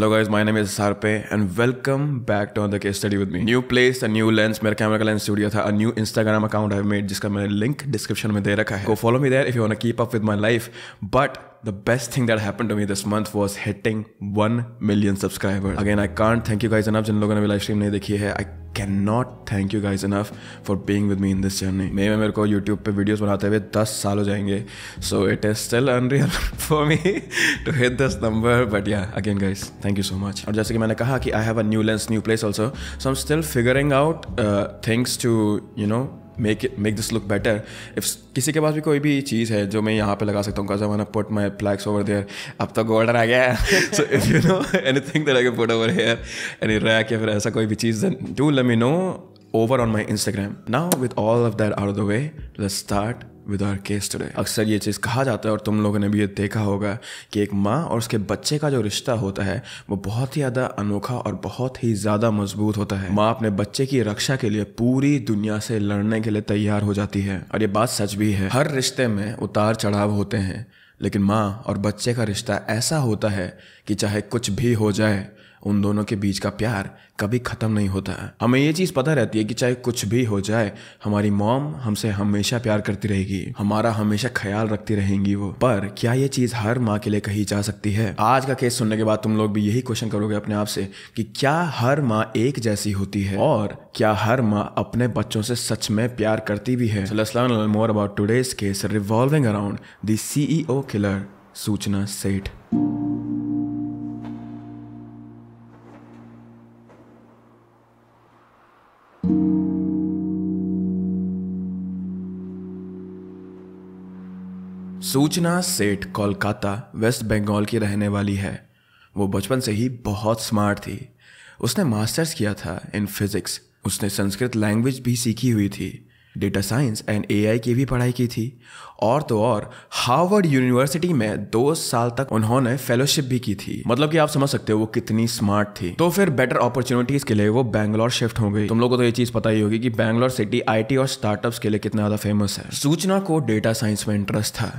Hello guys my name is Sarpe and welcome back to the case study with me new place a new lens मेरा camera का lens studio था a new Instagram account I made जिसका मैंने link description में दे रखा है go follow me there if you want to keep up with my life but the best thing that happened to me this month was hitting 1 million subscribers. Again, I can't thank you guys enough. जिन लोगों ने भी live stream नहीं देखी है I can not thank you guys enough for being with me in this journey मे में मेरे को यूट्यूब पर वीडियोज़ बनाते हुए दस साल हो जाएंगे so it is still unreal for me to hit this number but yeah again guys thank you so much और जैसे कि मैंने कहा कि I have a new lens new place also so I'm still figuring out things to you know make make this look better if किसी के पास भी कोई भी चीज़ है जो मैं यहाँ पे लगा सकता हूँ कैसे मैंने put my flex over there अब तो गोल्डन आ गया है so if you know anything there I put over here any rack या फिर ऐसा कोई भी चीज़ do let me know over on my Instagram now with all of that out of way way, let's with our case today अक्सर ये चीज़ कहा जाता है और तुम लोगों ने भी ये देखा होगा कि एक माँ और उसके बच्चे का जो रिश्ता होता है वो बहुत ही ज़्यादा अनोखा और बहुत ही ज़्यादा मजबूत होता है माँ अपने बच्चे की रक्षा के लिए पूरी दुनिया से लड़ने के लिए तैयार हो जाती है और ये बात सच भी है हर रिश्ते में उतार चढ़ाव होते हैं लेकिन माँ और बच्चे का रिश्ता ऐसा होता है कि चाहे कुछ भी हो जाए उन दोनों के बीच का प्यार कभी ख़त्म नहीं होता हमें ये चीज़ पता रहती है कि चाहे कुछ भी हो जाए हमारी मॉम हमसे हमेशा प्यार करती रहेगी हमारा हमेशा ख्याल रखती रहेंगी वो पर क्या ये चीज़ हर माँ के लिए कही जा सकती है आज का केस सुनने के बाद तुम लोग भी यही क्वेश्चन करोगे अपने आप से कि क्या हर माँ एक जैसी होती है और क्या हर माँ अपने बच्चों से सच में प्यार करती भी है more about today's case revolving around the CEO killer Suchana Seth सूचना सेठ कोलकाता वेस्ट बंगाल की रहने वाली है वो बचपन से ही बहुत स्मार्ट थी उसने मास्टर्स किया था इन फिजिक्स उसने संस्कृत लैंग्वेज भी सीखी हुई थी डेटा साइंस एंड एआई की भी पढ़ाई की थी और तो और हार्वर्ड यूनिवर्सिटी में दो साल तक उन्होंने फेलोशिप भी की थी मतलब कि आप समझ सकते हो वो कितनी स्मार्ट थी तो फिर बेटर अपॉर्चुनिटीज के लिए वो बैंगलोर शिफ्ट हो गई तुम लोगों को तो ये चीज पता ही होगी कि बैंगलोर सिटी आईटी और स्टार्टअप्स के लिए कितना ज्यादा फेमस है सूचना को डेटा साइंस में इंटरेस्ट था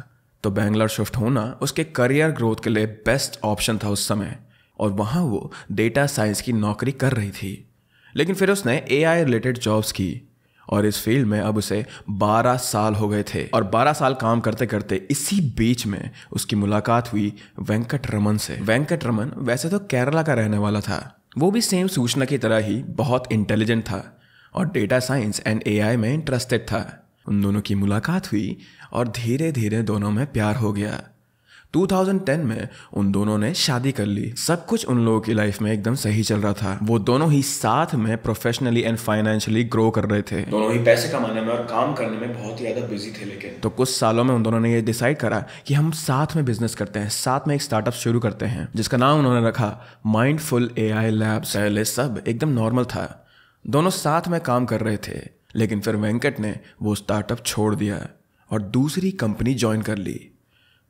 तो बैंगलोर शिफ्ट होना उसके करियर ग्रोथ के लिए बेस्ट ऑप्शन था उस समय और वहाँ वो डेटा साइंस की नौकरी कर रही थी लेकिन फिर उसने ए रिलेटेड जॉब्स की और इस फील्ड में अब उसे 12 साल हो गए थे और 12 साल काम करते करते इसी बीच में उसकी मुलाकात हुई वेंकट रमन से वेंकट रमन वैसे तो केरला का रहने वाला था वो भी सेम सूचना की तरह ही बहुत इंटेलिजेंट था और डेटा साइंस एंड एआई में इंटरेस्टेड था उन दोनों की मुलाकात हुई और धीरे धीरे दोनों में प्यार हो गया 2010 में उन दोनों ने शादी कर ली सब कुछ उन लोगों की लाइफ में एकदम सही चल रहा था वो दोनों ही साथ में प्रोफेशनली एंड फाइनेंशियली ग्रो कर रहे थे दोनों ही पैसे कमाने में और काम करने में बहुत ही ज्यादा बिजी थे लेकिन तो कुछ सालों में उन दोनों ने ये डिसाइड करा कि हम साथ में बिजनेस करते हैं साथ में एक स्टार्टअप शुरू करते हैं जिसका नाम उन्होंने रखा माइंडफुल ए आई लैब सब एकदम नॉर्मल था दोनों साथ में काम कर रहे थे लेकिन फिर वेंकट ने वो स्टार्टअप छोड़ दिया और दूसरी कंपनी ज्वाइन कर ली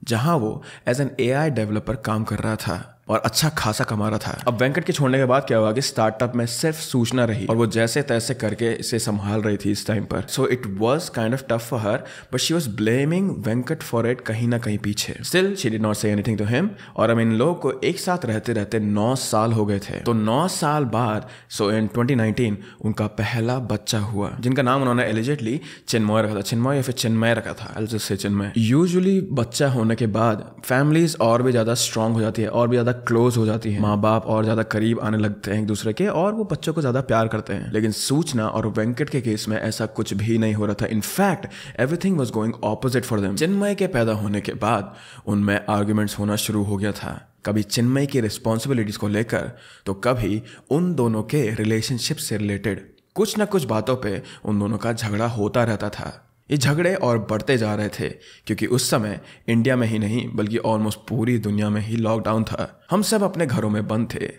जहां वो एज एन एआई डेवलपर काम कर रहा था और अच्छा खासा कमा रहा था अब वेंकट के छोड़ने के बाद क्या हुआ कि स्टार्टअप में सिर्फ सूचना रही और वो जैसे तैसे करके इसे संभाल रही थी इस टाइम पर so it was kind of tough for her but she was blaming Venkat for it कहीं ना कहीं पीछे still she did not say anything to him और हम इन लोगों को एक साथ रहते रहते नौ साल हो गए थे तो नौ साल बाद सो इन ट्वेंटी उनका पहला बच्चा हुआ जिनका नाम उन्होंने एलिजेटली चिन्मय रखा था चिन्मय या फिर चिन्मय रखा था से चिन्मय यूजली बच्चा होने के बाद फैमिलीज और भी ज्यादा स्ट्रांग हो जाती है और भी ज्यादा क्लोज हो जाती है माँ बाप और ज्यादा करीब आने लगते हैं एक दूसरे के और वो बच्चों को ज्यादा प्यार करते हैं लेकिन सूचना और वेंकट के केस में ऐसा कुछ भी नहीं हो रहा था in fact everything was going opposite for them Chinmay के पैदा होने के बाद उनमें आर्ग्यूमेंट्स होना शुरू हो गया था कभी चिन्मय की रिस्पॉन्सिबिलिटीज को लेकर तो कभी उन दोनों के रिलेशनशिप से रिलेटेड कुछ ना कुछ बातों पे उन दोनों का झगड़ा होता रहता था ये झगड़े और बढ़ते जा रहे थे क्योंकि उस समय इंडिया में ही नहीं बल्कि ऑलमोस्ट पूरी दुनिया में ही लॉकडाउन था हम सब अपने घरों में बंद थे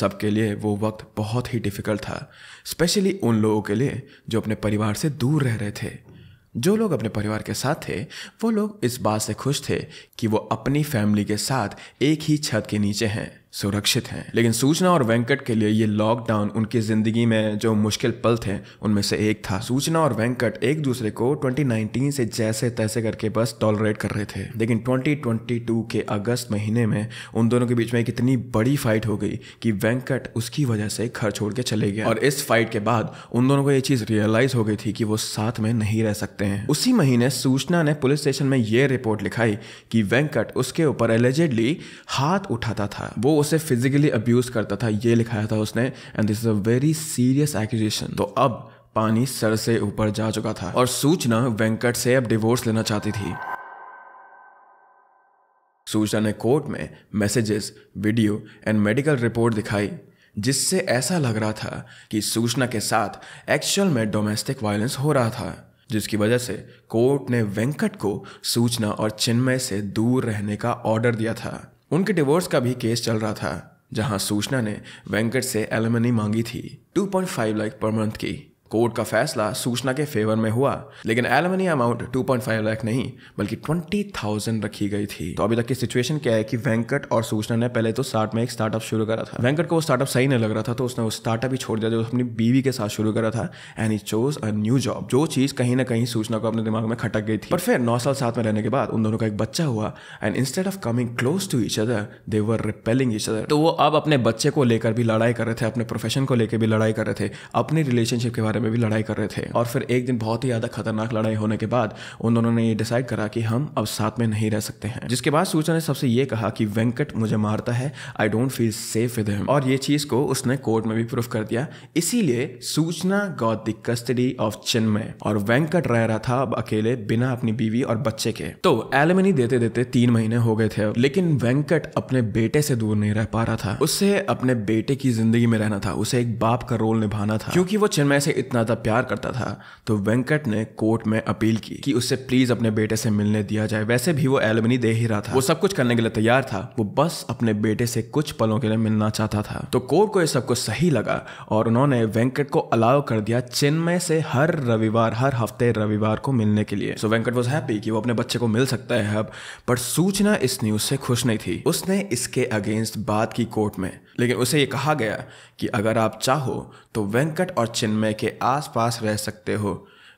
सबके लिए वो वक्त बहुत ही डिफ़िकल्ट था स्पेशली उन लोगों के लिए जो अपने परिवार से दूर रह रहे थे जो लोग अपने परिवार के साथ थे वो लोग इस बात से खुश थे कि वो अपनी फैमिली के साथ एक ही छत के नीचे हैं सुरक्षित हैं लेकिन सूचना और वेंकट के लिए ये लॉकडाउन उनकी ज़िंदगी में जो मुश्किल पल थे उनमें से एक था सूचना और वेंकट एक दूसरे को 2019 से जैसे तैसे करके बस टॉलरेट कर रहे थे लेकिन 2022 के अगस्त महीने में उन दोनों के बीच में एक इतनी बड़ी फाइट हो गई कि वेंकट उसकी वजह से घर छोड़ के चले गए और इस फाइट के बाद उन दोनों को ये चीज़ रियलाइज हो गई थी कि वो साथ में नहीं रह सकते हैं उसी महीने सूचना ने पुलिस स्टेशन में ये रिपोर्ट लिखाई कि वेंकट उसके ऊपर एलिजेडली हाथ उठाता था वो उसे फिजिकली अब्यूज करता था ये लिखाया था उसने and this is a very serious accusation तो अब पानी सर से ऊपर जा चुका था और सूचना वेंकट से अब डिवोर्स लेना चाहती थी सूचना ने कोर्ट में messages video and medical report दिखाई जिससे ऐसा लग रहा था कि सूचना के साथ एक्चुअल में डोमेस्टिक वायलेंस हो रहा था जिसकी वजह से कोर्ट ने वेंकट को सूचना और चिन्मय से दूर रहने का ऑर्डर दिया था उनके डिवोर्स का भी केस चल रहा था जहां सूचना ने वेंकट से एलिमनी मांगी थी 2.5 लाख पर मंथ की कोर्ट का फैसला सूचना के फेवर में हुआ लेकिन एलमनी अमाउंट 2.5 लाख नहीं बल्कि 20,000 रखी गई थी तो अभी तक की सिचुएशन क्या है कि वेंकट और सूचना ने पहले तो स्टार्ट में एक स्टार्टअप शुरू करा था वेंकट को वो स्टार्टअप सही नहीं लग रहा था तो उसने वो स्टार्टअप ही छोड़ दिया जो अपनी बीवी के साथ शुरू करा था and he chose a new job जो चीज़ कहीं ना कहीं सूचना को अपने दिमाग में खटक गई थी पर फिर नौ साल साथ में रहने के बाद उन दोनों का एक बच्चा हुआ and instead of coming close to each other they were repelling each other तो वो अब अपने बच्चे को लेकर भी लड़ाई कर रहे थे अपने प्रोफेशन को लेकर भी लड़ाई कर रहे थे अपनी रिलेशनशिप के बारे में भी लड़ाई कर रहे थे और फिर एक दिन बहुत ही ज़्यादा खतरनाक लड़ाई होने के बाद उन दोनों ने ये डिसाइड करा कि हम अब साथ में नहीं रह सकते हैं जिसके बाद सूर्या ने सबसे ये कहा कि वेंकट मुझे मारता है I don't feel safe with him और ये चीज़ को उसने कोर्ट में भी प्रूफ कर दिया इसीलिए Suchana got the custody of Chinmay और वेंकट रह रहा था अब अकेले बिना अपनी बीवी और बच्चे के तो एलिमनी देते देते तीन महीने हो गए थे लेकिन वेंकट अपने बेटे से दूर नहीं रह पा रहा था उससे अपने बेटे की जिंदगी में रहना था उसे एक बाप का रोल निभाना था क्योंकि वो चिन्मय से इतना इतना ज़्यादा प्यार करता था तो वेंकट ने कोर्ट में अपील की कि उससे प्लीज़ अपने बेटे से मिलने दिया जाए वैसे भी वो एलमनी दे ही रहा था वो सब कुछ करने के लिए तैयार था वो बस अपने बेटे से कुछ पलों के लिए मिलना चाहता था तो कोर्ट को ये सब कुछ सही लगा और उन्होंने वेंकट को अलाव कर दिया चेन्नई से हर रविवार हर हफ्ते रविवार को मिलने के लिए सो वेंकट वॉज हैप्पी कि वो अपने बच्चे को मिल सकता है अब पर सूचना इस न्यूज़ से खुश नहीं थी उसने इसके अगेंस्ट बात की कोर्ट में लेकिन उसे ये कहा गया कि अगर आप चाहो तो वेंकट और चिन्मय के आसपास रह सकते हो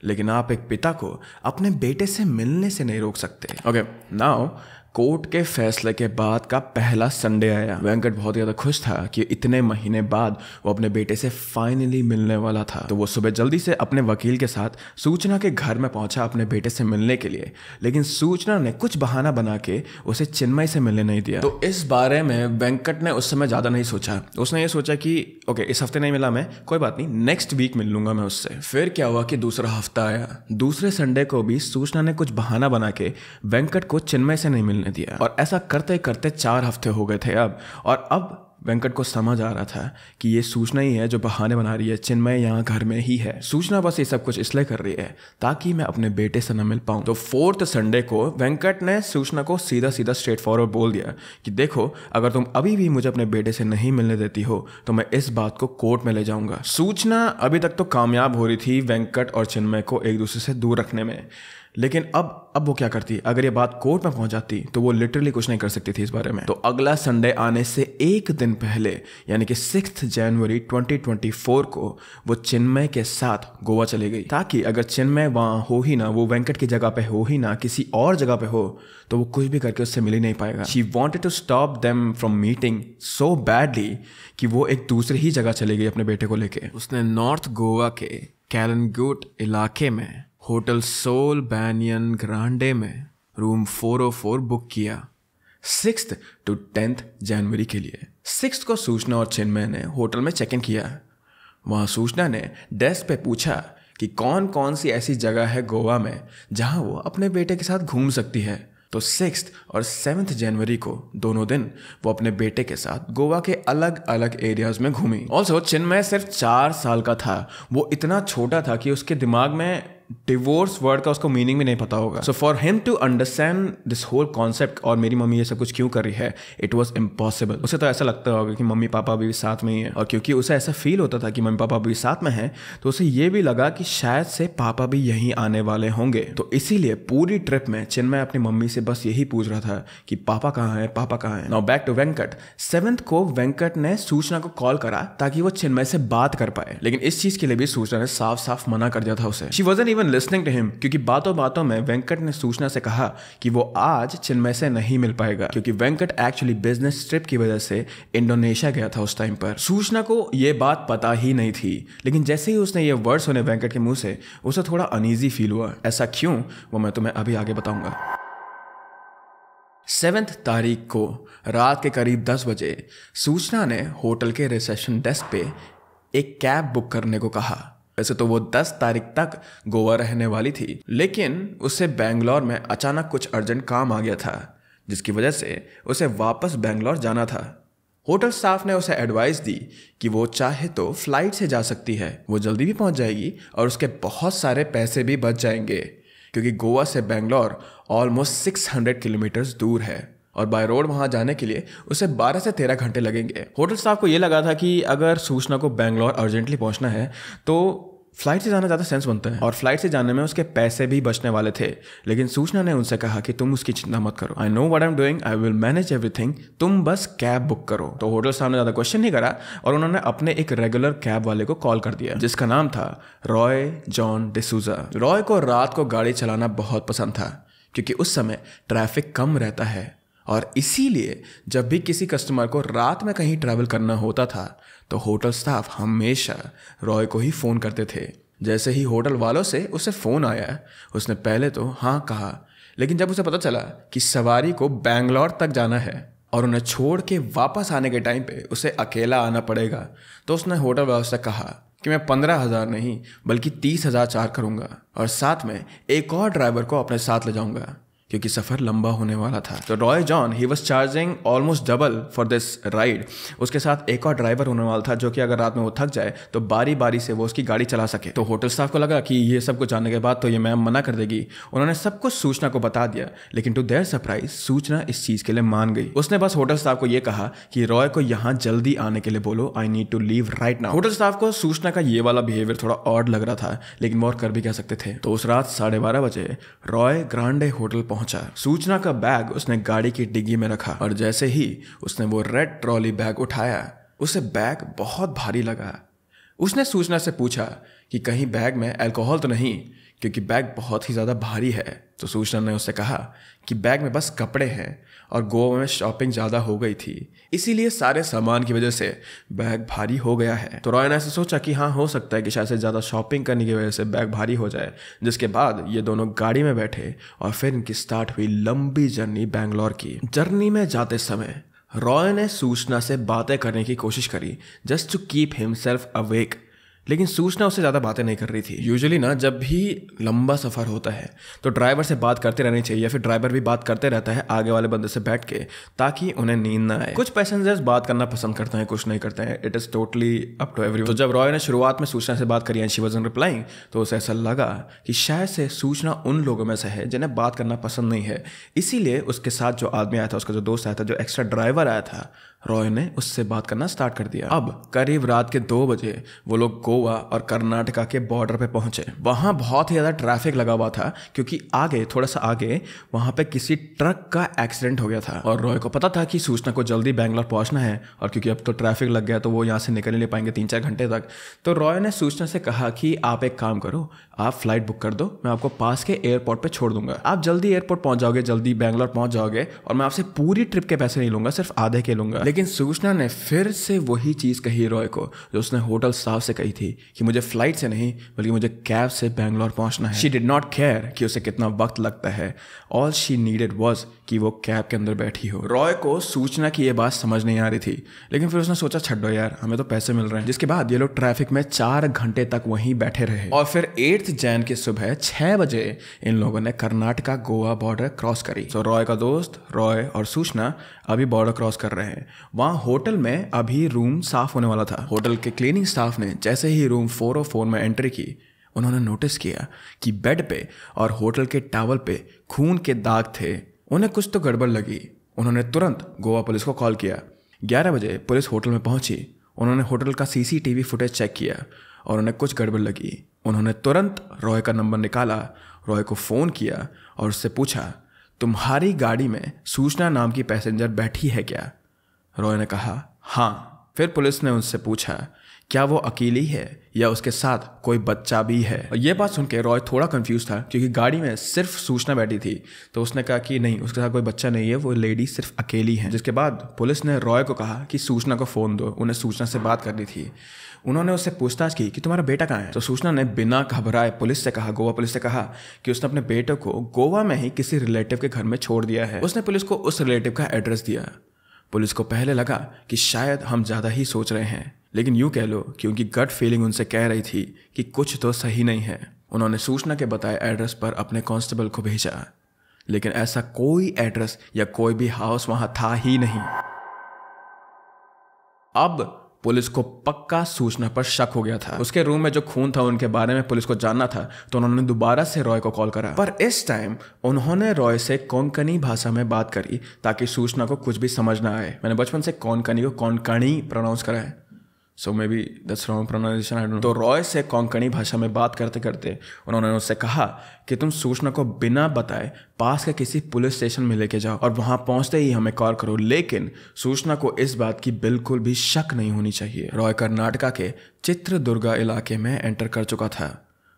लेकिन आप एक पिता को अपने बेटे से मिलने से नहीं रोक सकते ओके नाउ कोर्ट के फैसले के बाद का पहला संडे आया वेंकट बहुत ज्यादा खुश था कि इतने महीने बाद वो अपने बेटे से फाइनली मिलने वाला था तो वो सुबह जल्दी से अपने वकील के साथ सूचना के घर में पहुंचा अपने बेटे से मिलने के लिए लेकिन सूचना ने कुछ बहाना बना के उसे चिन्मय से मिलने नहीं दिया तो इस बारे में वेंकट ने उस समय ज्यादा नहीं सोचा उसने ये सोचा कि ओके इस हफ्ते नहीं मिला मैं कोई बात नहीं नेक्स्ट वीक मिल लूंगा मैं उससे फिर क्या हुआ कि दूसरा हफ्ता आया दूसरे संडे को भी सूचना ने कुछ बहाना बना के वेंकट को चिन्मय से नहीं मिलने होने दिया और ऐसा करते करते चार हफ्ते हो गए थे अब और अब वेंकट को समझ आ रहा था कि ये सूचना ही है जो बहाने बना रही है चिन्मय यहाँ घर में ही है सूचना बस ये सब कुछ इसलिए कर रही है ताकि मैं अपने बेटे से न मिल पाऊँ तो फोर्थ संडे को वेंकट ने सूचना को सीधा सीधा स्ट्रेट फॉरवर्ड बोल दिया कि देखो अगर तुम अभी भी मुझे अपने बेटे से नहीं मिलने देती हो तो मैं इस बात को कोर्ट में ले जाऊंगा सूचना अभी तक तो कामयाब हो रही थी वेंकट और चिन्मय को एक दूसरे से दूर रखने में लेकिन अब अब वो क्या करती अगर ये बात कोर्ट में पहुंच जाती तो वो लिटरली कुछ नहीं कर सकती थी इस बारे में तो अगला संडे आने से एक दिन पहले यानी कि सिक्स जनवरी 2024 को वो चिन्मय के साथ गोवा चली गई ताकि अगर चिन्मय वहाँ हो ही ना वो वेंकट की जगह पे हो ही ना किसी और जगह पे हो तो वो कुछ भी करके उससे मिल ही नहीं पाएगा she wanted to stop them from meeting so badly कि वो एक दूसरी ही जगह चली गई अपने बेटे को लेके उसने नॉर्थ गोवा के कैलनगुट इलाके में होटल सोल बैनियन ग्रांडे में रूम 404 बुक किया सिक्स टू टेंथ जनवरी के लिए सिक्स को सूचना और चिन्मय ने होटल में चेक इन किया वहाँ सूचना ने डेस्क पे पूछा कि कौन कौन सी ऐसी जगह है गोवा में जहाँ वो अपने बेटे के साथ घूम सकती है तो सिक्स और सेवन्थ जनवरी को दोनों दिन वो अपने बेटे के साथ गोवा के अलग अलग एरियाज में घूमी ऑल्सो चिन्मय सिर्फ चार साल का था वो इतना छोटा था कि उसके दिमाग में डिवोर्स वर्ड का उसको मीनिंग भी नहीं पता होगा so for him to understand this whole concept और मेरी मम्मी ये सब कुछ क्यों कर रही है इट वॉज इम्पॉसिबल उसे तो ऐसा लगता होगा कि मम्मी पापा अभी भी साथ में ही है और क्योंकि उसे ऐसा फील होता था कि मम्मी पापा अभी साथ में है तो उसे ये भी लगा कि शायद से पापा भी यहीं आने वाले होंगे तो इसीलिए पूरी ट्रिप में चिन्मय अपनी मम्मी से बस यही पूछ रहा था कि पापा कहाँ है पापा कहाँ है now back to Venkat seventh को वेंकट ने सूचना को कॉल करा ताकि वो चिन्मय से बात कर पाए लेकिन इस चीज के लिए भी सूचना ने साफ साफ मना कर दिया था उसे she was an even even listening to him क्योंकि बातों बातों में वेंकट ने सूचना से कहा कि वो आज चिन्मय से नहीं मिल पाएगा क्योंकि वेंकट एक्चुअली बिजनेस ट्रिप की वजह से इंडोनेशिया गया था उस टाइम पर सूचना को ये बात पता ही नहीं थी लेकिन जैसे ही उसने ये वर्ड सुने वेंकट के मुंह से उसे थोड़ा अनईजी फील हुआ ऐसा क्यों वो मैं तुम्हें अभी आगे बताऊंगा सेवेंथ तारीख को रात के करीब दस बजे सूचना ने होटल के रिसेप्शन डेस्क पे एक कैब बुक करने को कहा वैसे तो वो 10 तारीख तक गोवा रहने वाली थी लेकिन उसे बैंगलोर में अचानक कुछ अर्जेंट काम आ गया था जिसकी वजह से उसे वापस बैंगलोर जाना था होटल स्टाफ ने उसे एडवाइस दी कि वो चाहे तो फ्लाइट से जा सकती है वो जल्दी भी पहुंच जाएगी और उसके बहुत सारे पैसे भी बच जाएंगे क्योंकि गोवा से बैंगलोर ऑलमोस्ट 600 किलोमीटर्स दूर है और बाय रोड वहाँ जाने के लिए उसे 12 से 13 घंटे लगेंगे होटल स्टाफ को ये लगा था कि अगर सूचना को बैंगलोर अर्जेंटली पहुँचना है तो फ्लाइट से जाना ज़्यादा सेंस बनता है और फ्लाइट से जाने में उसके पैसे भी बचने वाले थे लेकिन सूचना ने उनसे कहा कि तुम उसकी चिंता मत करो I know what am doing I will manage everything तुम बस कैब बुक करो तो होटल साहब ने ज़्यादा क्वेश्चन नहीं करा और उन्होंने अपने एक रेगुलर कैब वाले को कॉल कर दिया जिसका नाम था रॉय जॉन डिसूजा रॉय को रात को गाड़ी चलाना बहुत पसंद था क्योंकि उस समय ट्रैफिक कम रहता है और इसीलिए जब भी किसी कस्टमर को रात में कहीं ट्रैवल करना होता था तो होटल स्टाफ हमेशा रॉय को ही फ़ोन करते थे जैसे ही होटल वालों से उसे फ़ोन आया उसने पहले तो हाँ कहा लेकिन जब उसे पता चला कि सवारी को बैंगलोर तक जाना है और उन्हें छोड़ के वापस आने के टाइम पे उसे अकेला आना पड़ेगा तो उसने होटल वालों से कहा कि मैं पंद्रह हज़ार नहीं बल्कि तीस हज़ार चार करूँगा और साथ में एक और ड्राइवर को अपने साथ ले जाऊँगा क्योंकि सफ़र लंबा होने वाला था तो Roy John he was charging almost double for this ride उसके साथ एक और ड्राइवर होने वाला था जो कि अगर रात में वो थक जाए तो बारी बारी से वो उसकी गाड़ी चला सके तो होटल स्टाफ को लगा कि ये सब कुछ जानने के बाद तो ये मैम मना कर देगी उन्होंने सब कुछ सूचना को बता दिया लेकिन टू देयर सरप्राइज सूचना इस चीज़ के लिए मान गई उसने बस होटल स्टाफ को यह कहा कि रॉय को यहाँ जल्दी आने के लिए बोलो I need to leave right now hotel staff को सूचना का ये वाला बिहेवियर थोड़ा ऑर्ड लग रहा था लेकिन वो और कर भी कह सकते थे तो उस रात साढ़े बजे रॉय ग्रांडे होटल पहुंचा सूचना का बैग उसने गाड़ी की डिग्गी में रखा और जैसे ही उसने वो रेड ट्रॉली बैग उठाया उसे बैग बहुत भारी लगा उसने सूचना से पूछा कि कहीं बैग में अल्कोहल तो नहीं क्योंकि बैग बहुत ही ज़्यादा भारी है तो सूचना ने उससे कहा कि बैग में बस कपड़े हैं और गोवा में शॉपिंग ज़्यादा हो गई थी इसीलिए सारे सामान की वजह से बैग भारी हो गया है तो रॉय ने ऐसे सोचा कि हाँ हो सकता है कि शायद से ज़्यादा शॉपिंग करने की वजह से बैग भारी हो जाए जिसके बाद ये दोनों गाड़ी में बैठे और फिर इनकी स्टार्ट हुई लंबी जर्नी बैंगलोर की जर्नी में जाते समय रॉय ने सूचना से बातें करने की कोशिश करी just to keep himself awake लेकिन सूचना उससे ज़्यादा बातें नहीं कर रही थी यूजुअली ना जब भी लंबा सफ़र होता है तो ड्राइवर से बात करते रहनी चाहिए या फिर ड्राइवर भी बात करते रहता है आगे वाले बंदे से बैठ के ताकि उन्हें नींद ना आए कुछ पैसेंजर्स बात करना पसंद करते हैं कुछ नहीं करते हैं it is totally up to every तो जब रॉय ने शुरुआत में सूचना से बात करी एंड शी वॉज रिप्लाइंग तो उसे ऐसा लगा कि शायद से सूचना उन लोगों में से है जिन्हें बात करना पसंद नहीं है इसीलिए उसके साथ जो आदमी आया था उसका जो दोस्त आया था जो एक्स्ट्रा ड्राइवर आया था रॉय ने उससे बात करना स्टार्ट कर दिया अब करीब रात के दो बजे वो लोग गोवा और कर्नाटका के बॉर्डर पे पहुंचे वहां बहुत ही ज़्यादा ट्रैफिक लगा हुआ था क्योंकि आगे थोड़ा सा आगे वहां पे किसी ट्रक का एक्सीडेंट हो गया था और रॉय को पता था कि सूचना को जल्दी बैंगलोर पहुंचना है और क्योंकि अब तो ट्रैफिक लग गया तो वो यहाँ से निकल नहीं पाएंगे तीन चार घंटे तक तो रॉय ने सूचना से कहा कि आप एक काम करो आप फ्लाइट बुक कर दो मैं आपको पास के एयरपोर्ट पर छोड़ दूंगा आप जल्दी एयरपोर्ट पहुंच जाओगे जल्दी बैंगलोर पहुंच जाओगे और मैं आपसे पूरी ट्रिप के पैसे नहीं लूंगा सिर्फ आधे के लूंगा लेकिन सूचना ने फिर से वही चीज़ कही रॉय को जो उसने होटल स्टाफ से कही थी कि मुझे फ्लाइट से नहीं बल्कि मुझे कैब से बैंगलोर पहुंचना है शी डिड नॉट केयर कि उसे कितना वक्त लगता है ऑल शी नीडेड वॉज कि वो कैब के अंदर बैठी हो रॉय को सूचना की ये बात समझ नहीं आ रही थी लेकिन फिर उसने सोचा छड्डो यार हमें तो पैसे मिल रहे हैं जिसके बाद ये लोग ट्रैफिक में चार घंटे तक वहीं बैठे रहे और फिर एट्थ जैन की सुबह छः बजे इन लोगों ने कर्नाटका गोवा बॉर्डर क्रॉस करी तो रॉय का दोस्त रॉय और सूचना अभी बॉर्डर क्रॉस कर रहे हैं वहाँ होटल में अभी रूम साफ होने वाला था होटल के क्लीनिंग स्टाफ ने जैसे ही रूम फोर और फोर में एंट्री की उन्होंने नोटिस किया कि बेड पे और होटल के टावल पे खून के दाग थे उन्हें कुछ तो गड़बड़ लगी उन्होंने तुरंत गोवा पुलिस को कॉल किया ग्यारह बजे पुलिस होटल में पहुंची उन्होंने होटल का सीसीटीवी फुटेज चेक किया और उन्हें कुछ गड़बड़ लगी उन्होंने तुरंत रॉय का नंबर निकाला रॉय को फ़ोन किया और उससे पूछा तुम्हारी गाड़ी में सूचना नाम की पैसेंजर बैठी है क्या रॉय ने कहा हाँ फिर पुलिस ने उनसे पूछा क्या वो अकेली है या उसके साथ कोई बच्चा भी है और ये बात सुन के रॉय थोड़ा कंफ्यूज था क्योंकि गाड़ी में सिर्फ सूचना बैठी थी तो उसने कहा कि नहीं उसके साथ कोई बच्चा नहीं है वो लेडी सिर्फ अकेली है जिसके बाद पुलिस ने रॉय को कहा कि सूचना को फ़ोन दो उन्हें सूचना से बात करनी थी उन्होंने उससे पूछताछ की कि तुम्हारा बेटा कहाँ है तो सूचना ने बिना घबराए पुलिस से कहा गोवा पुलिस से कहा कि उसने अपने बेटे को गोवा में ही किसी रिलेटिव के घर में छोड़ दिया है उसने पुलिस को उस रिलेटिव का एड्रेस दिया पुलिस को पहले लगा कि शायद हम ज़्यादा ही सोच रहे हैं लेकिन यूँ कह लो कि उनकी गट फीलिंग उनसे कह रही थी कि कुछ तो सही नहीं है उन्होंने सूचना के बताए एड्रेस पर अपने कांस्टेबल को भेजा लेकिन ऐसा कोई एड्रेस या कोई भी हाउस वहां था ही नहीं अब पुलिस को पक्का सूचना पर शक हो गया था उसके रूम में जो खून था उनके बारे में पुलिस को जानना था तो उन्होंने दोबारा से रॉय को कॉल करा पर इस टाइम उन्होंने रॉय से कोंकणी भाषा में बात करी ताकि सूचना को कुछ भी समझ ना आए मैंने बचपन से कोंकणी को कोंकणी प्रोनाउंस करा है so maybe this wrong pronunciation I don't तो रॉय से कोंकणी भाषा में बात करते करते उन्होंने उससे कहा कि तुम सूचना को बिना बताए पास के किसी पुलिस स्टेशन में लेके जाओ और वहाँ पहुँचते ही हमें कॉल करो लेकिन सूचना को इस बात की बिल्कुल भी शक नहीं होनी चाहिए रॉय कर्नाटका के चित्रदुर्गा इलाके में एंटर कर चुका था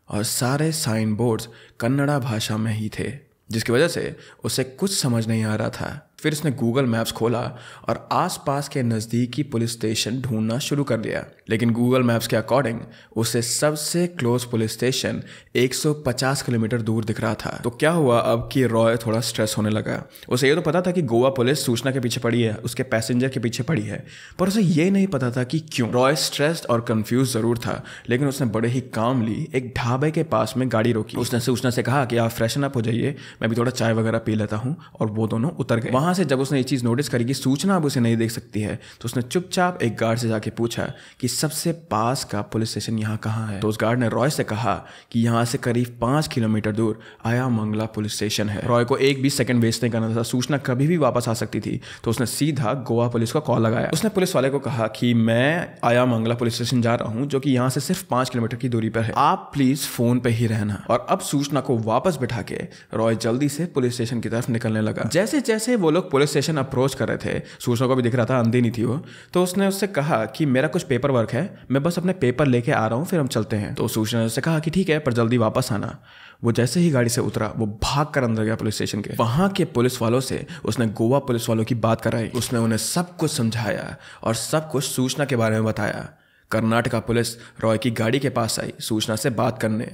और सारे साइन बोर्ड्स कन्नड़ा भाषा में ही थे जिसकी वजह से उसे कुछ समझ नहीं आ रहा था फिर उसने गूगल मैप्स खोला और आसपास के नज़दीकी पुलिस स्टेशन ढूंढना शुरू कर दिया लेकिन गूगल मैप्स के अकॉर्डिंग उसे सबसे क्लोज पुलिस स्टेशन 150 किलोमीटर दूर दिख रहा था तो क्या हुआ अब कि रॉय थोड़ा स्ट्रेस होने लगा उसे ये तो पता था कि गोवा पुलिस सूचना के पीछे पड़ी है उसके पैसेंजर के पीछे पड़ी है पर उसे ये नहीं पता था कि क्यों रॉय स्ट्रेस्ड और कन्फ्यूज ज़रूर था लेकिन उसने बड़े ही कामली एक ढाबे के पास में गाड़ी रोकी उसने सूचना से कहा कि आप फ्रेशन अप हो जाइए मैं भी थोड़ा चाय वगैरह पी लेता हूँ और वो दोनों उतर गए वहाँ से जब उसने ये चीज़ नोटिस करी कि सूचना अब उसे नहीं देख सकती है तो उसने चुपचाप एक गार्ड से जाके पूछा कि सबसे पास का पुलिस स्टेशन यहाँ कहाँ है तो उस गार्ड ने रॉय से कहा कि यहाँ से करीब पाँच किलोमीटर दूर आया मंगला पुलिस स्टेशन है रॉय को एक भी सेकंड वेस्ट नहीं करना था सूचना कभी भी वापस आ सकती थी तो उसने सीधा गोवा पुलिस को कॉल लगाया उसने पुलिस वाले को कहा कि मैं आया मंगला पुलिस स्टेशन जा रहा हूँ जो कि यहाँ से सिर्फ पाँच किलोमीटर की दूरी पर है आप प्लीज फोन पे ही रहना और अब सूचना को वापस बैठा के रॉय जल्दी से पुलिस स्टेशन की तरफ निकलने लगा जैसे जैसे वो लोग पुलिस स्टेशन अप्रोच कर रहे थे सूचना को भी दिख रहा था अंधी नहीं थी वो तो उसने उससे कहा कि मेरा कुछ पेपर वर्क है मैं बस अपने पेपर लेके आ रहा हूँ फिर हम चलते हैं तो सूचना ने उससे कहा कि ठीक है पर जल्दी वापस आना वो जैसे ही गाड़ी से उतरा वो भाग कर अंदर गया पुलिस स्टेशन के वहाँ के पुलिस वालों से उसने गोवा पुलिस वालों की बात कराई उसने उन्हें सब कुछ समझाया और सब कुछ सूचना के बारे में बताया कर्नाटका पुलिस रॉय की गाड़ी के पास आई सूचना से बात करने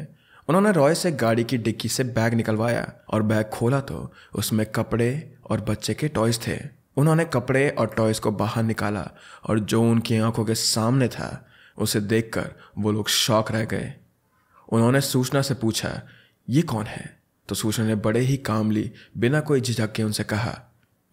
उन्होंने रॉय से गाड़ी की डिक्की से बैग निकलवाया और बैग खोला तो उसमें कपड़े और बच्चे के टॉयज थे उन्होंने कपड़े और टॉयज को बाहर निकाला और जो उनकी आंखों के सामने था उसे देखकर वो लोग शौक रह गए उन्होंने सूचना से पूछा ये कौन है तो सूचना ने बड़े ही काम ली बिना कोई झिझक के उनसे कहा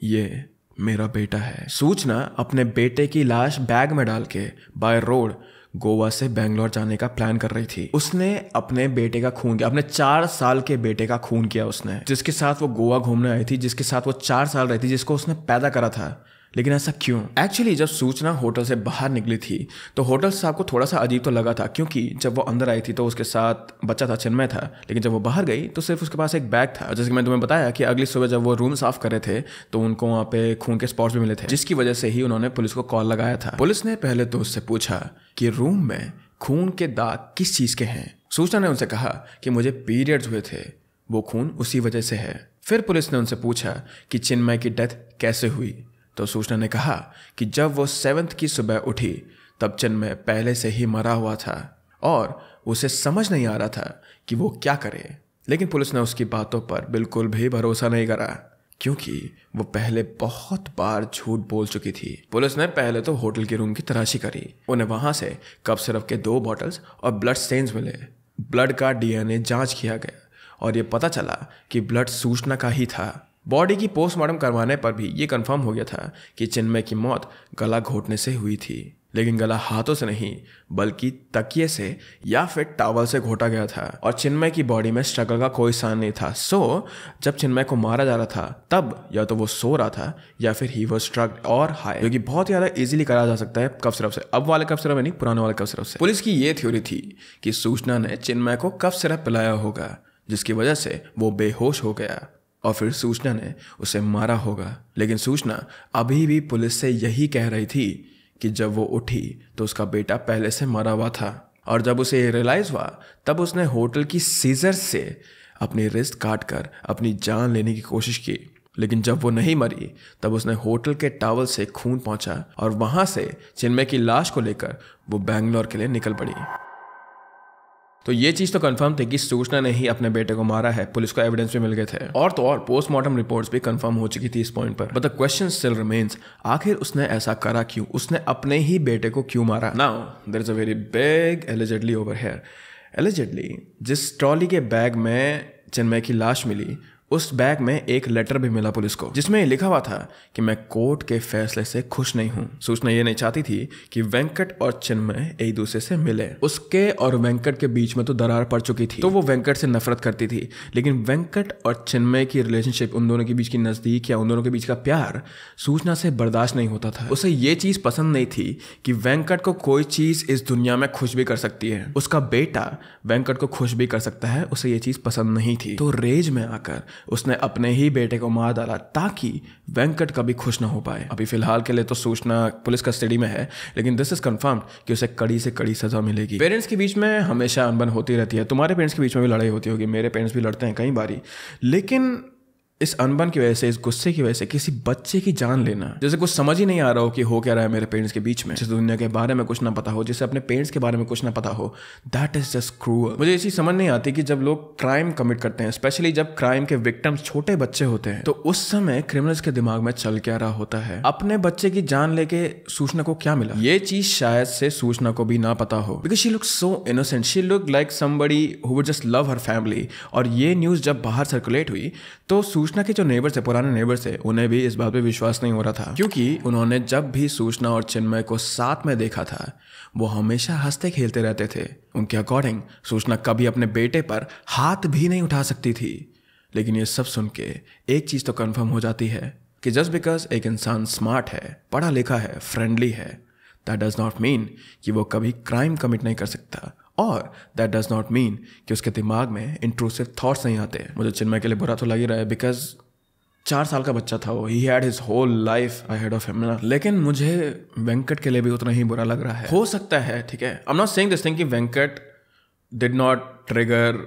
ये मेरा बेटा है सूचना अपने बेटे की लाश बैग में डाल के बाय रोड गोवा से बैंगलोर जाने का प्लान कर रही थी उसने अपने बेटे का खून किया अपने चार साल के बेटे का खून किया उसने जिसके साथ वो गोवा घूमने आई थी जिसके साथ वो चार साल रही थी जिसको उसने पैदा करा था लेकिन ऐसा क्यों एक्चुअली जब सूचना होटल से बाहर निकली थी तो होटल साहब को थोड़ा सा अजीब तो लगा था क्योंकि जब वो अंदर आई थी तो उसके साथ बच्चा था चिन्मय था लेकिन जब वो बाहर गई तो सिर्फ उसके पास एक बैग था जैसे कि मैंने तुम्हें बताया कि अगली सुबह जब वो रूम साफ कर रहे थे तो उनको वहाँ पे खून के स्पॉट्स भी मिले थे जिसकी वजह से ही उन्होंने पुलिस को कॉल लगाया था पुलिस ने पहले तो उससे पूछा कि रूम में खून के दाग किस चीज़ के हैं सूचना ने उनसे कहा कि मुझे पीरियड्स हुए थे वो खून उसी वजह से है फिर पुलिस ने उनसे पूछा कि चिन्मय की डेथ कैसे हुई तो सूचना ने कहा कि जब वो सेवंथ की सुबह उठी तब चिन्मय पहले से ही मरा हुआ था और उसे समझ नहीं आ रहा था कि वो क्या करे लेकिन पुलिस ने उसकी बातों पर बिल्कुल भी भरोसा नहीं करा क्योंकि वो पहले बहुत बार झूठ बोल चुकी थी पुलिस ने पहले तो होटल के रूम की तलाशी करी उन्हें वहां से कप सिरप के दो बॉटल्स और ब्लड स्टेन्स मिले ब्लड का डीएनए जांच किया गया और ये पता चला कि ब्लड सूचना का ही था बॉडी की पोस्टमार्टम करवाने पर भी ये कन्फर्म हो गया था कि चिन्मय की मौत गला घोटने से हुई थी लेकिन गला हाथों से नहीं बल्कि तकिए से या फिर टावल से घोटा गया था और चिन्मय की बॉडी में स्ट्रगल का कोई सान नहीं था सो so, जब चिन्मय को मारा जा रहा था तब या तो वो सो रहा था या फिर ही वो स्ट्रग और हाई क्योंकि बहुत ज़्यादा इजीली करा जा सकता है कफ सिरप से अब वाले कफ सिरप नहीं पुराने वाले कफ सिरप से पुलिस की ये थ्योरी थी कि सूचना ने चिन्मय को कफ सिरप पिलाया होगा जिसकी वजह से वो बेहोश हो गया और फिर सूचना ने उसे मारा होगा लेकिन सूचना अभी भी पुलिस से यही कह रही थी कि जब वो उठी तो उसका बेटा पहले से मरा हुआ था और जब उसे रियलाइज़ हुआ तब उसने होटल की सीजर से अपनी रिस्ट काट कर अपनी जान लेने की कोशिश की लेकिन जब वो नहीं मरी तब उसने होटल के टावल से खून पहुंचा और वहां से चिन्मय की लाश को लेकर वो बैंगलोर के लिए निकल पड़ी तो ये चीज़ तो कंफर्म थी कि सूचना ने ही अपने बेटे को मारा है पुलिस को एविडेंस भी मिल गए थे और तो और पोस्टमार्टम रिपोर्ट्स भी कंफर्म हो चुकी थी इस पॉइंट पर but the question still remains आखिर उसने ऐसा करा क्यों उसने अपने ही बेटे को क्यों मारा now there is a very big allegedly over here allegedly जिस ट्रॉली के बैग में चिन्मय की लाश मिली उस बैग में एक लेटर भी मिला पुलिस को जिसमें लिखा हुआ था कि मैं कोर्ट के फैसले से खुश नहीं हूँ सूचना ये नहीं चाहती थी कि वेंकट और चिन्मय एक दूसरे से मिले उसके और वेंकट के बीच में तो दरार पड़ चुकी थी तो वो वेंकट से नफरत करती थी लेकिन वेंकट और चिन्मय की रिलेशनशिप उन दोनों के बीच की नज़दीक या उन दोनों के बीच का प्यार सूचना से बर्दाश्त नहीं होता था उसे ये चीज़ पसंद नहीं थी कि वेंकट को कोई चीज़ इस दुनिया में खुश भी कर सकती है उसका बेटा वेंकट को खुश भी कर सकता है उसे ये चीज़ पसंद नहीं थी तो रेज में आकर उसने अपने ही बेटे को मार डाला ताकि वेंकट कभी खुश ना हो पाए अभी फिलहाल के लिए तो सूचना पुलिस कस्टडी में है लेकिन दिस इज कंफर्म कि उसे कड़ी से कड़ी सजा मिलेगी पेरेंट्स के बीच में हमेशा अनबन होती रहती है तुम्हारे पेरेंट्स के बीच में भी लड़ाई होती होगी मेरे पेरेंट्स भी लड़ते हैं कई बारी लेकिन इस अनबन की वजह से इस गुस्से की वजह से किसी बच्चे की जान लेना जैसे कुछ समझ ही नहीं आ रहा हो कि हो क्या रहा है मेरे पेरेंट्स के बीच में जिस दुनिया के बारे में कुछ ना पता हो जिसे अपने पेरेंट्स के बारे में कुछ ना पता हो दैट इज जस्ट क्रूअल मुझे इसी समझ नहीं आती कि जब लोग क्राइम कमिट करते हैं स्पेशली जब क्राइम के विक्टम्स छोटे बच्चे होते हैं तो उस समय क्रिमिनल्स के दिमाग में चल क्या रहा होता है अपने बच्चे की जान लेके सूचना को क्या मिला ये चीज शायद से सूचना को भी ना पता हो because she look so innocent she look like somebody who just love her family और ये न्यूज जब बाहर सर्कुलेट हुई तो सूचना के जो नेबर्स है पुराने नेबर्स है उन्हें भी इस बात पे विश्वास नहीं हो रहा था क्योंकि उन्होंने जब भी सूचना और चिन्मय को साथ में देखा था वो हमेशा हंसते खेलते रहते थे उनके अकॉर्डिंग सूचना कभी अपने बेटे पर हाथ भी नहीं उठा सकती थी लेकिन ये सब सुन के एक चीज़ तो कन्फर्म हो जाती है कि जस्ट बिकॉज एक इंसान स्मार्ट है पढ़ा लिखा है फ्रेंडली है दैट डज नॉट मीन कि वो कभी क्राइम कमिट नहीं कर सकता और दैट डज नॉट मीन कि उसके दिमाग में इंट्रूसिव थाट्स नहीं आते मुझे चिन्मय के लिए बुरा तो लग ही रहा है बिकॉज चार साल का बच्चा था वो he had his whole life I had of him लेकिन मुझे वेंकट के लिए भी उतना ही बुरा लग रहा है हो सकता है ठीक है I am not saying this thing कि वेंकट डिड नॉट ट्रिगर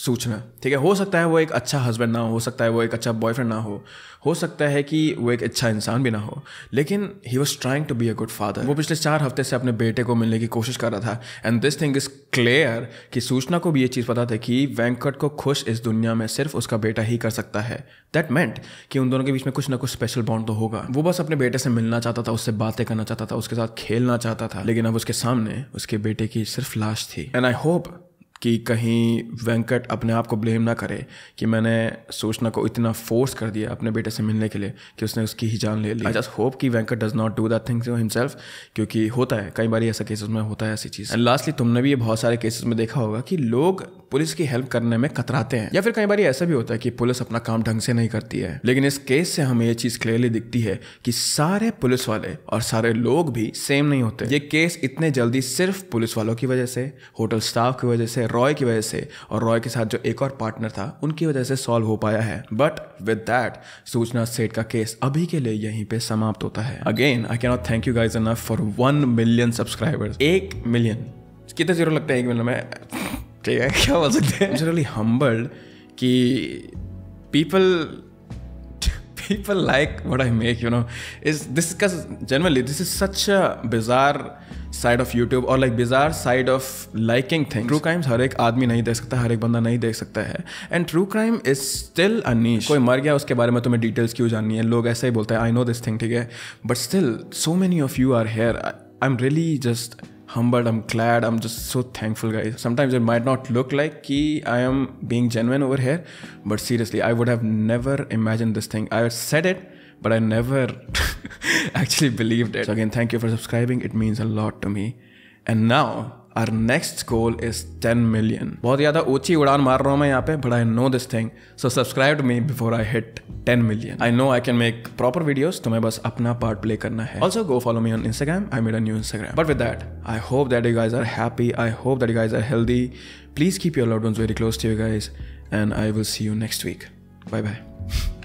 सोचना ठीक है हो सकता है वो एक अच्छा हस्बैंड ना हो सकता है वो एक अच्छा बॉयफ्रेंड ना हो हो सकता है कि वो एक अच्छा इंसान भी ना हो लेकिन he was trying to be a good father वो पिछले चार हफ्ते से अपने बेटे को मिलने की कोशिश कर रहा था and this thing is clear कि सूचना को भी ये चीज़ पता थी कि वेंकट को खुश इस दुनिया में सिर्फ उसका बेटा ही कर सकता है दैट मेंट कि उन दोनों के बीच में कुछ ना कुछ स्पेशल बॉन्ड तो होगा वो बस अपने बेटे से मिलना चाहता था उससे बातें करना चाहता था उसके साथ खेलना चाहता था लेकिन अब उसके सामने उसके बेटे की सिर्फ लाश थी एंड आई होप कि कहीं वेंकट अपने आप को ब्लेम ना करे कि मैंने सोचना को इतना फोर्स कर दिया अपने बेटे से मिलने के लिए कि उसने उसकी ही जान ले ली आई जस्ट होप कि Venkat does not do that thing himself क्योंकि होता है कई बार ऐसा केसेस में होता है ऐसी चीज़ एंड लास्टली तुमने भी ये बहुत सारे केसेस में देखा होगा कि लोग पुलिस की हेल्प करने में कतराते हैं या फिर कई बार ऐसा भी होता है कि पुलिस अपना काम ढंग से नहीं करती है लेकिन इस केस से हमें ये चीज़ क्लियरली दिखती है कि सारे पुलिस वाले और सारे लोग भी सेम नहीं होते ये केस इतने जल्दी सिर्फ पुलिस वालों की वजह से होटल स्टाफ की वजह से रॉय की वजह से और रॉय के साथ जो एक और पार्टनर था उनकी वजह से सॉल्व हो पाया है बट विद दैट सूचना सेठ का केस अभी के लिए यहीं पे समाप्त होता है again I cannot thank you guys enough for one million subscribers एक मिलियन कितने जीरो लगते हैं एक मिलियन में ठीक है क्या बोल सकते हैं रियली हम्बल्ड कि people people like what I make you know is this का generally this is such a side of YouTube और like bizarre side of liking thing true crimes हर एक आदमी नहीं देख सकता हर एक बंदा नहीं देख सकता है and true crime is still a niche कोई मर गया उसके बारे में तुम्हें डिटेल्स क्यों जाननी है लोग ऐसे ही बोलते हैं आई नो दिस थिंग ठीक है but still so many of you are here I am really just humbled i'm glad i'm just so thankful guys sometimes it might not look like ki i am being genuine over here but seriously i would have never imagined this thing i said it but i never actually believed it so again thank you for subscribing it means a lot to me and now our next goal is ten million बहुत ज़्यादा ऊंची उड़ान मार रहा हूँ मैं यहाँ पे but I know this thing so subscribe me before I hit ten million I know I can make proper videos तुम्हें बस अपना पार्ट प्ले करना है also go follow me on Instagram I made a new Instagram but with that I hope that you guys are happy I hope that you guys are healthy please keep your loved very close to you guys and I will see you next week bye bye